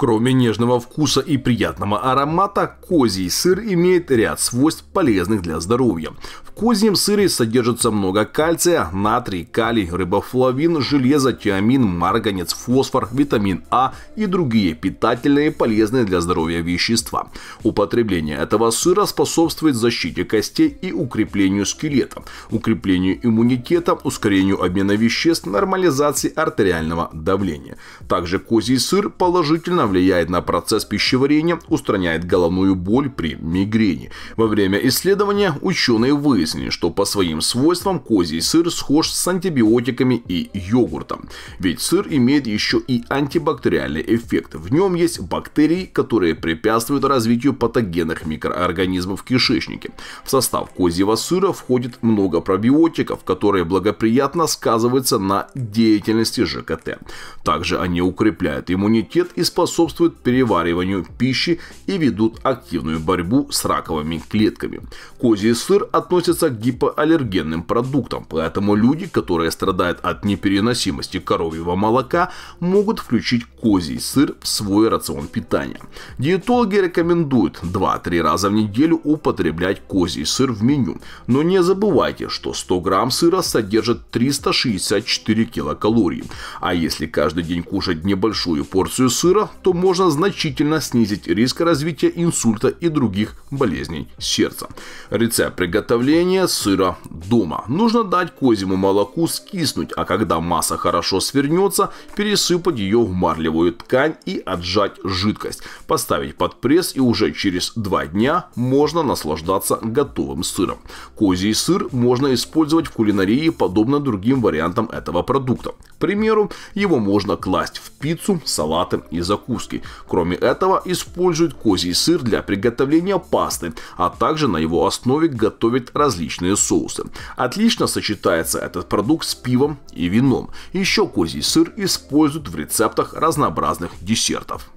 Кроме нежного вкуса и приятного аромата, козий сыр имеет ряд свойств, полезных для здоровья. В козьем сыре содержится много кальция, натрий, калий, рыбофлавин, железо, тиамин, марганец, фосфор, витамин А и другие питательные, полезные для здоровья вещества. Употребление этого сыра способствует защите костей и укреплению скелета, укреплению иммунитета, ускорению обмена веществ, нормализации артериального давления. Также козий сыр положительно влияет на процесс пищеварения, устраняет головную боль при мигрени. Во время исследования ученые выяснили, что по своим свойствам козий сыр схож с антибиотиками и йогуртом. Ведь сыр имеет еще и антибактериальный эффект. В нем есть бактерии, которые препятствуют развитию патогенных микроорганизмов в кишечнике. В состав козьего сыра входит много пробиотиков, которые благоприятно сказываются на деятельности ЖКТ. Также они укрепляют иммунитет и способствуют способствуют перевариванию пищи и ведут активную борьбу с раковыми клетками. Козий сыр относится к гипоаллергенным продуктам, поэтому люди, которые страдают от непереносимости коровьего молока, могут включить козий сыр в свой рацион питания. Диетологи рекомендуют 2-3 раза в неделю употреблять козий сыр в меню, но не забывайте, что 100 грамм сыра содержит 364 килокалории. А если каждый день кушать небольшую порцию сыра, то то можно значительно снизить риск развития инсульта и других болезней сердца. Рецепт приготовления сыра дома. Нужно дать козьему молоку скиснуть, а когда масса хорошо свернется, пересыпать ее в марлевую ткань и отжать жидкость. Поставить под пресс и уже через два дня можно наслаждаться готовым сыром. Козий сыр можно использовать в кулинарии подобно другим вариантам этого продукта. К примеру, его можно класть в пиццу, салаты и закуски. Кроме этого, используют козий сыр для приготовления пасты, а также на его основе готовить различные соусы. Отлично сочетается этот продукт с пивом и вином. Еще козий сыр используют в рецептах разнообразных десертов.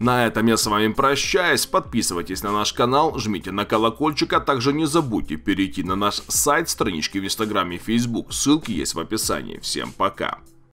На этом я с вами прощаюсь. Подписывайтесь на наш канал, жмите на колокольчик, а также не забудьте перейти на наш сайт, странички в Инстаграме и Фейсбук. Ссылки есть в описании. Всем пока!